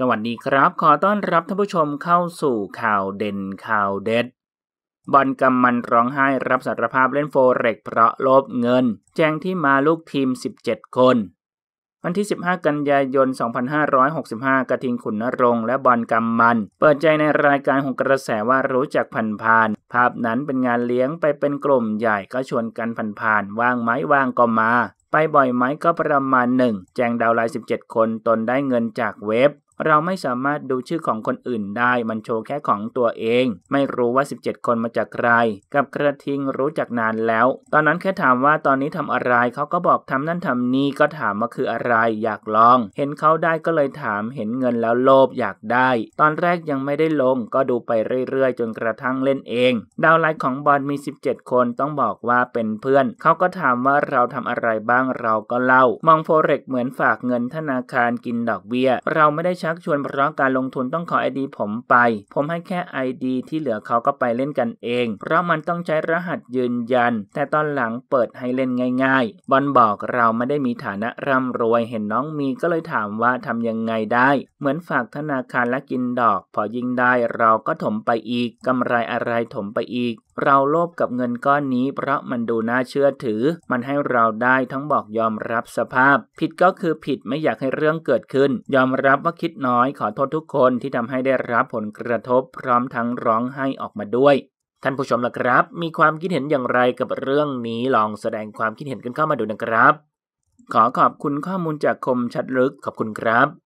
สวัสดีครับขอต้อนรับท่านผู้ชมเข้าสู่ข่าวเด่นข่าวเด็ดบอลกำมันร้องไห้รับสารภาพเล่นโฟเร็กเพราะลบเงิน แจ้งที่มาลูกทีม 17 คน วันที่ 15 กันยายน 2565กระทิงขุนนรงและบอลกำมัน เปิดใจในรายการของกระแสว่ารู้จักพันพาน ภาพนั้นเป็นงานเลี้ยงไปเป็นกลุ่มใหญ่ก็ชวนกันพันพาน ว่างไม้ว่างก็มา ไปบ่อยไหมก็ประมาณหนึ่งแจงดาวไลน์17 คนตนได้เงินจากเว็บเราไม่สามารถดูชื่อของคนอื่นได้ มันโชว์แค่ของตัวเอง ไม่รู้ว่า 17 คนมาจากใคร กับกระทิงรู้จักนานแล้ว ตอนนั้นแค่ถามว่าตอนนี้ทำอะไร เขาก็บอกทำนั่นทำนี่ก็ถามว่าคืออะไร อยากลอง เห็นเขาได้ก็เลยถาม เห็นเงินแล้วโลภอยากได้ ตอนแรกยังไม่ได้ลง ก็ดูไปเรื่อยๆ จนกระทั่งเล่นเอง ดาวไลน์ของบอลมี 17 คน ต้องบอกว่าเป็นเพื่อน เขาก็ถามว่าเราทำอะไรบ้าง เราก็เล่า มองโฟเร็กเหมือนฝากเงินธนาคารกินดอกเบี้ย เราไม่ได้ใช้ักชวนพร้อการลงทุนต้องขอไอดีผมไป ผมให้แค่ไอดีที่เหลือเขาก็ไปเล่นกันเอง เพราะมันต้องใช้รหัสยืนยัน แต่ตอนหลังเปิดให้เล่นง่าย ๆบอลบอกเราไม่ได้มีฐานะร่ำรวยเห็นน้องมีก็เลยถามว่าทำยังไงได้ เหมือนฝากธนาคารและกินดอก พอยิงได้เราก็ถมไปอีกกำไรอะไรถมไปอีก เราโลภกับเงินก้อนนี้ เพราะมันดูน่าเชื่อถือ มันให้เราได้ทั้งบอกยอมรับสภาพ ผิดก็คือผิดไม่อยากให้เรื่องเกิดขึ้น ยอมรับว่าคิดน้อยขอโทษทุกคนที่ทำให้ได้รับผลกระทบพร้อมทั้งร้องไห้ออกมาด้วย ท่านผู้ชมล่ะครับ มีความคิดเห็นอย่างไรกับเรื่องนี้ลองแสดงความคิดเห็นกันเข้ามาดูนะครับ ขอขอบคุณข้อมูลจากคมชัดลึกขอบคุณครับ